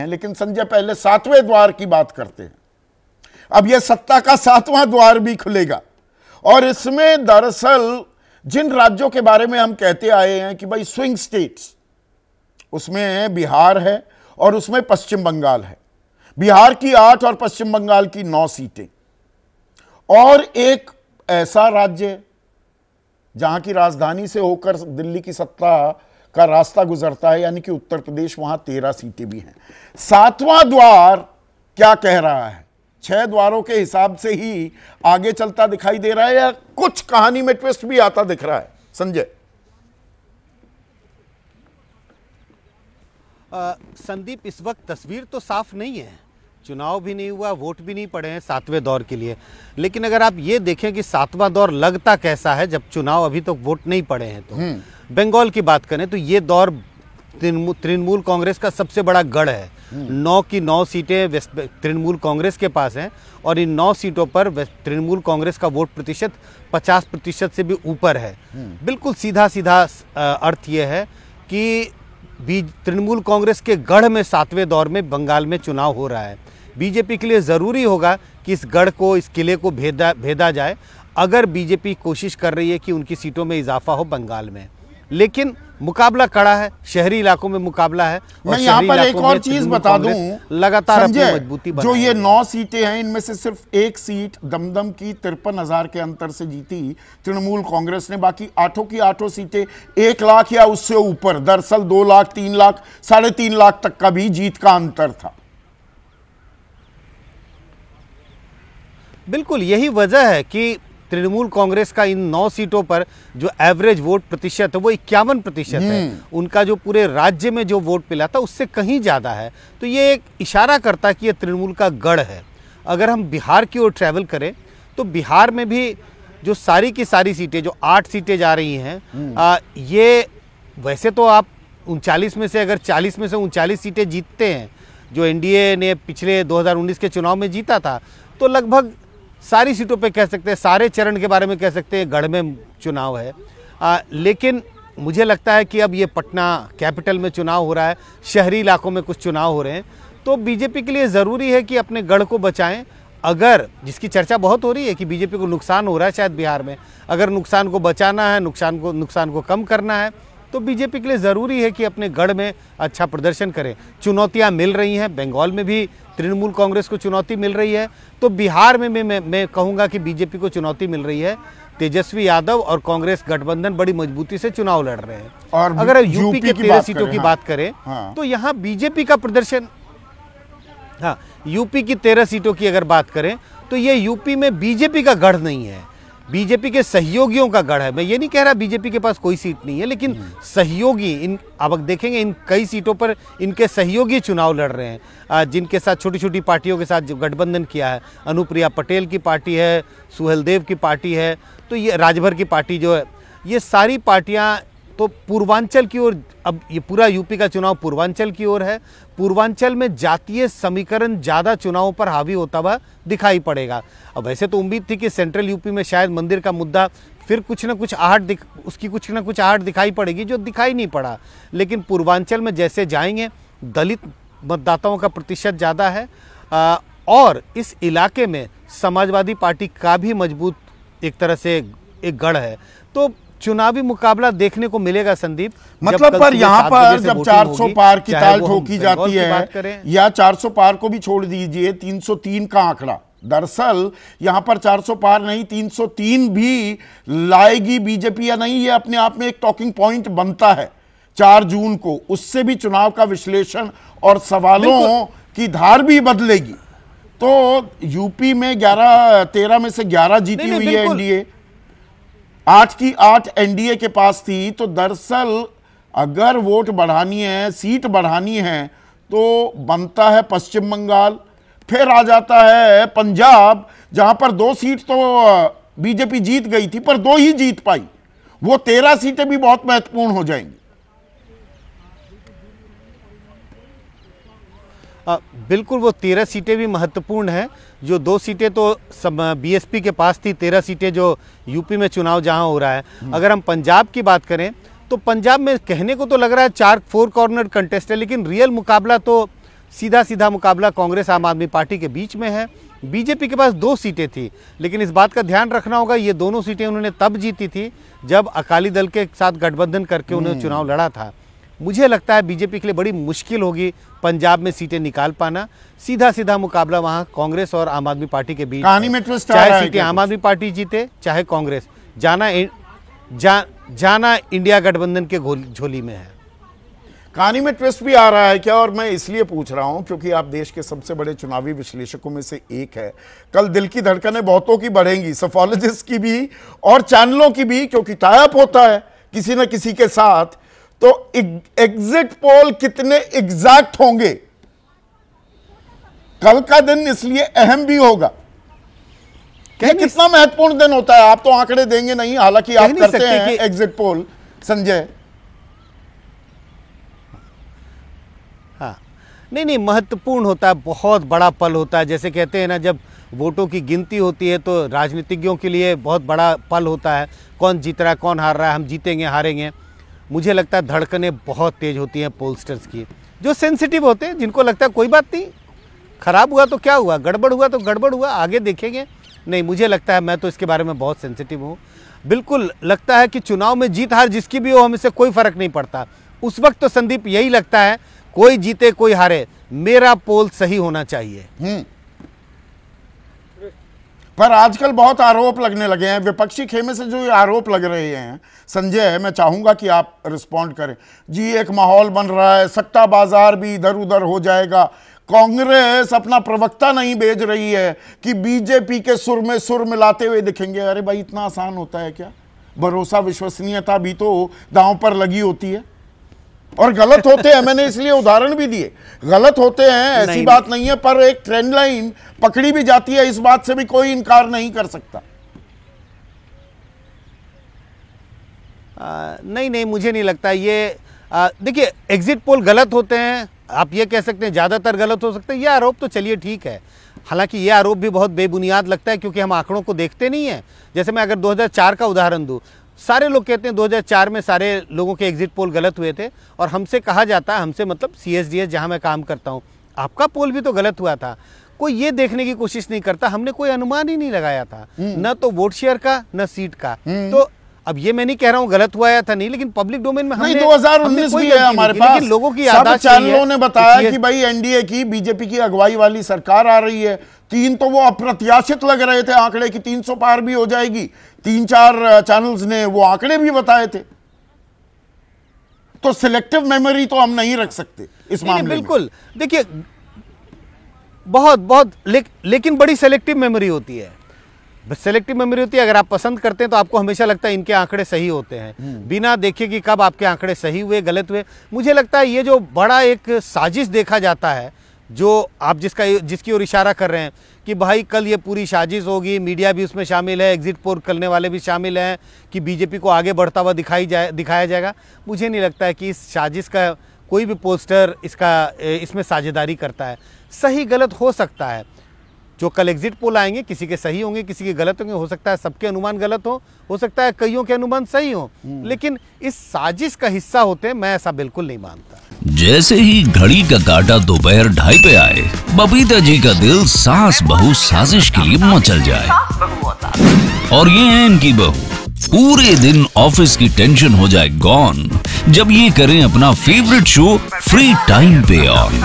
हैं लेकिन संजय पहले सातवें द्वार की बात करते हैं अब यह सत्ता का सातवां द्वार भी खुलेगा और इसमें दरअसल जिन राज्यों के बारे में हम कहते आए हैं कि भाई स्विंग स्टेट्स उसमें है बिहार है और उसमें पश्चिम बंगाल है बिहार की आठ और पश्चिम बंगाल की नौ सीटें और एक ऐसा राज्य जहां की राजधानी से होकर दिल्ली की सत्ता का रास्ता गुजरता है यानी कि उत्तर प्रदेश वहां तेरह सीटें भी हैं सातवां द्वार क्या कह रहा है छह द्वारों के हिसाब से ही आगे चलता दिखाई दे रहा है या कुछ कहानी में ट्विस्ट भी आता दिख रहा है संजय संदीप इस वक्त तस्वीर तो साफ नहीं है चुनाव भी नहीं हुआ वोट भी नहीं पड़े हैं सातवें दौर के लिए लेकिन अगर आप ये देखें कि सातवां दौर लगता कैसा है जब चुनाव अभी तक तो वोट नहीं पड़े हैं तो हम्म। बंगाल की बात करें तो ये दौर तृणमूल कांग्रेस का सबसे बड़ा गढ़ है हम्म। नौ की नौ सीटें वेस्ट तृणमूल कांग्रेस के पास हैं और इन नौ सीटों पर तृणमूल कांग्रेस का वोट प्रतिशत 50 प्रतिशत से भी ऊपर है हम्म। बिल्कुल सीधा सीधा अर्थ ये है कि बीज तृणमूल कांग्रेस के गढ़ में सातवें दौर में बंगाल में चुनाव हो रहा है बीजेपी के लिए ज़रूरी होगा कि इस गढ़ को इस किले को भेदा भेदा जाए अगर बीजेपी कोशिश कर रही है कि उनकी सीटों में इजाफा हो बंगाल में लेकिन मुकाबला कड़ा है शहरी इलाकों में मुकाबला है मैं यहाँ पर एक और चीज बता दूं लगातार मजबूती जो ये नौ सीटें हैं इनमें से सिर्फ एक सीट दमदम की तिरपन हजार के अंतर से जीती तृणमूल कांग्रेस ने बाकी आठों की आठों सीटें एक लाख या उससे ऊपर दरअसल दो लाख तीन लाख साढ़े तीन लाख तक का भी जीत का अंतर था बिल्कुल यही वजह है कि तृणमूल कांग्रेस का इन नौ सीटों पर जो एवरेज वोट प्रतिशत है वो इक्यावन प्रतिशत है हम्म। उनका जो पूरे राज्य में जो वोट मिला था उससे कहीं ज़्यादा है तो ये एक इशारा करता कि ये तृणमूल का गढ़ है अगर हम बिहार की ओर ट्रैवल करें तो बिहार में भी जो सारी की सारी सीटें जो आठ सीटें जा रही हैं हम्म। ये वैसे तो आप उनचालीस में से अगर चालीस में से उनचालीस सीटें जीतते हैं जो एनडीए ने पिछले 2019 के चुनाव में जीता था तो लगभग सारी सीटों पे कह सकते हैं सारे चरण के बारे में कह सकते हैं गढ़ में चुनाव है आ, लेकिन मुझे लगता है कि अब ये पटना कैपिटल में चुनाव हो रहा है शहरी इलाकों में कुछ चुनाव हो रहे हैं तो बीजेपी के लिए ज़रूरी है कि अपने गढ़ को बचाएं अगर जिसकी चर्चा बहुत हो रही है कि बीजेपी को नुकसान हो रहा है शायद बिहार में अगर नुकसान को बचाना है नुकसान को नुकसान को कम करना है तो बीजेपी के लिए ज़रूरी है कि अपने गढ़ में अच्छा प्रदर्शन करें चुनौतियां मिल रही हैं बंगाल में भी तृणमूल कांग्रेस को चुनौती मिल रही है तो बिहार में मैं मैं, मैं कहूँगा कि बीजेपी को चुनौती मिल रही है तेजस्वी यादव और कांग्रेस गठबंधन बड़ी मजबूती से चुनाव लड़ रहे हैं और अगर यूपी के तेरह सीटों की हाँ। बात करें हाँ। तो यहाँ बीजेपी का प्रदर्शन हाँ यूपी की तेरह सीटों की अगर बात करें तो ये यूपी में बीजेपी का गढ़ नहीं है बीजेपी के सहयोगियों का गढ़ है मैं ये नहीं कह रहा बीजेपी के पास कोई सीट नहीं है लेकिन हम्म। सहयोगी इन अब देखेंगे इन कई सीटों पर इनके सहयोगी चुनाव लड़ रहे हैं जिनके साथ छोटी छोटी पार्टियों के साथ गठबंधन किया है अनुप्रिया पटेल की पार्टी है सुहेलदेव की पार्टी है तो ये राजभर की पार्टी जो है ये सारी पार्टियाँ तो पूर्वांचल की ओर अब ये पूरा यूपी का चुनाव पूर्वांचल की ओर है पूर्वांचल में जातीय समीकरण ज़्यादा चुनावों पर हावी होता हुआ दिखाई पड़ेगा अब वैसे तो उम्मीद थी कि सेंट्रल यूपी में शायद मंदिर का मुद्दा फिर कुछ ना कुछ आहट दिख उसकी कुछ ना कुछ आहट दिखाई पड़ेगी जो दिखाई नहीं पड़ा लेकिन पूर्वांचल में जैसे जाएंगे दलित मतदाताओं का प्रतिशत ज़्यादा है आ, और इस इलाके में समाजवादी पार्टी का भी मजबूत एक तरह से एक गढ़ है तो चुनावी मुकाबला देखने को मिलेगा संदीप मतलब पर यहाँ पर जब 400 पार की ताल ठोकी जाती है या 400 पार को भी छोड़ दीजिए 303 का आंकड़ा दरअसल यहां पर 400 पार नहीं 303 भी लाएगी बीजेपी या नहीं ये अपने आप में एक टॉकिंग पॉइंट बनता है 4 जून को उससे भी चुनाव का विश्लेषण और सवालों की धार भी बदलेगी तो यूपी में 11 13 में से 11 जीती हुई है एनडीए आठ की आठ एनडीए के पास थी तो दरअसल अगर वोट बढ़ानी है सीट बढ़ानी है तो बनता है पश्चिम बंगाल फिर आ जाता है पंजाब जहां पर दो सीट तो बीजेपी जीत गई थी पर दो ही जीत पाई वो तेरह सीटें भी बहुत महत्वपूर्ण हो जाएंगी बिल्कुल वो तेरह सीटें भी महत्वपूर्ण हैं जो दो सीटें तो सब बीएसपी के पास थी तेरह सीटें जो यूपी में चुनाव जहां हो रहा है हम्म। अगर हम पंजाब की बात करें तो पंजाब में कहने को तो लग रहा है चार फोर कॉर्नर कंटेस्ट है लेकिन रियल मुकाबला तो सीधा सीधा मुकाबला कांग्रेस आम आदमी पार्टी के बीच में है बीजेपी के पास दो सीटें थी लेकिन इस बात का ध्यान रखना होगा ये दोनों सीटें उन्होंने तब जीती थी जब अकाली दल के साथ गठबंधन करके उन्होंने हम्म। चुनाव लड़ा था मुझे लगता है बीजेपी के लिए बड़ी मुश्किल होगी पंजाब में सीटें निकाल पाना सीधा सीधा मुकाबला वहाँ कांग्रेस और आम आदमी पार्टी के बीच कहानी में चाहे सीटें आम आदमी पार्टी जीते चाहे कांग्रेस जाना जा, जाना इंडिया गठबंधन के झोली में है कहानी में ट्विस्ट भी आ रहा है क्या और मैं इसलिए पूछ रहा हूं क्योंकि आप देश के सबसे बड़े चुनावी विश्लेषकों में से एक है कल दिल की धड़कनें बहुतों की बढ़ेंगी सफोलॉजिस्ट की भी और चैनलों की भी क्योंकि टाइप होता है किसी न किसी के साथ तो एग्जिट पोल कितने एग्जैक्ट होंगे कल का दिन इसलिए अहम भी होगा क्या कितना महत्वपूर्ण दिन होता है आप तो आंकड़े देंगे नहीं हालांकि आप करते हैं एग्जिट पोल संजय हाँ नहीं नहीं महत्वपूर्ण होता है बहुत बड़ा पल होता है जैसे कहते हैं ना जब वोटों की गिनती होती है तो राजनीतिज्ञों के लिए बहुत बड़ा पल होता है कौन जीत रहा है कौन हार रहा है हम जीतेंगे हारेंगे मुझे लगता है धड़कने बहुत तेज़ होती हैं पोलस्टर्स की जो सेंसिटिव होते हैं जिनको लगता है कोई बात नहीं ख़राब हुआ तो क्या हुआ गड़बड़ हुआ तो गड़बड़ हुआ आगे देखेंगे नहीं मुझे लगता है मैं तो इसके बारे में बहुत सेंसिटिव हूँ बिल्कुल लगता है कि चुनाव में जीत हार जिसकी भी हो हम इससे कोई फ़र्क नहीं पड़ता उस वक्त तो संदीप यही लगता है कोई जीते कोई हारे मेरा पोल सही होना चाहिए हम्म। पर आजकल बहुत आरोप लगने लगे हैं विपक्षी खेमे से जो ये आरोप लग रहे हैं संजय मैं चाहूँगा कि आप रिस्पॉन्ड करें जी एक माहौल बन रहा है सट्टा बाजार भी इधर उधर हो जाएगा कांग्रेस अपना प्रवक्ता नहीं भेज रही है कि बीजेपी के सुर में सुर मिलाते हुए दिखेंगे अरे भाई इतना आसान होता है क्या भरोसा विश्वसनीयता भी तो दांव पर लगी होती है और गलत होते हैं मैंने इसलिए उदाहरण भी दिए गलत होते हैं ऐसी नहीं, बात नहीं है पर एक ट्रेंड लाइन पकड़ी भी जाती है इस बात से भी कोई इनकार नहीं कर सकता आ, नहीं नहीं मुझे नहीं लगता ये देखिए एग्जिट पोल गलत होते हैं आप ये कह सकते हैं ज़्यादातर गलत हो सकते हैं ये आरोप तो चलिए ठीक है हालांकि ये आरोप भी बहुत बेबुनियाद लगता है क्योंकि हम आंकड़ों को देखते नहीं हैं जैसे मैं अगर 2004 का उदाहरण दूं सारे लोग कहते हैं 2004 में सारे लोगों के एग्जिट पोल गलत हुए थे और हमसे कहा जाता है हमसे मतलब सी एस जहाँ मैं काम करता हूँ आपका पोल भी तो गलत हुआ था कोई ये देखने की कोशिश नहीं करता हमने कोई अनुमान ही नहीं लगाया था हम्म। न तो वोट शेयर का न सीट का हम्म। तो अब ये मैं नहीं कह रहा हूँ गलत हुआ या था नहीं लेकिन पब्लिक डोमेन में हमने, नहीं 2019 भी है हमारे पास लेकिन लोगों की सब चैनलों ने बताया कि भाई एनडीए की बीजेपी की अगुवाई वाली सरकार आ रही है तीन तो वो अप्रत्याशित लग रहे थे आंकड़े की 300 पार भी हो जाएगी तीन चार चैनल्स ने वो आंकड़े भी बताए थे तो सिलेक्टिव मेमोरी तो हम नहीं रख सकते इस मामले बिल्कुल देखिए बहुत बहुत लेकिन बड़ी सिलेक्टिव मेमोरी होती है सेलेक्टिव मेमोरी होती है अगर आप पसंद करते हैं तो आपको हमेशा लगता है इनके आंकड़े सही होते हैं हम्म। बिना देखे कि कब आपके आंकड़े सही हुए गलत हुए मुझे लगता है ये जो बड़ा एक साजिश देखा जाता है जो आप जिसका जिसकी ओर इशारा कर रहे हैं कि भाई कल ये पूरी साजिश होगी मीडिया भी उसमें शामिल है एग्जिट पोल करने वाले भी शामिल हैं कि बीजेपी को आगे बढ़ता हुआ दिखाई जाए दिखाया जाएगा मुझे नहीं लगता है कि इस साजिश का कोई भी पोस्टर इसका इसमें साझेदारी करता है सही गलत हो सकता है जो कल एग्जिट पोल आएंगे किसी के सही होंगे किसी के गलत होंगे हो सकता है सबके अनुमान गलत हो हो सकता है कईयों के अनुमान सही हो हम्म। लेकिन इस साजिश का हिस्सा होते मैं ऐसा बिल्कुल नहीं मानता जैसे ही घड़ी का काटा दोपहर ढाई पे आए बबीता जी का दिल सास बहु साजिश के लिए मचल जाए और ये है इनकी बहु पूरे दिन ऑफिस की टेंशन हो जाए गॉन जब ये करें अपना फेवरेट शो फ्री टाइम पे ऑन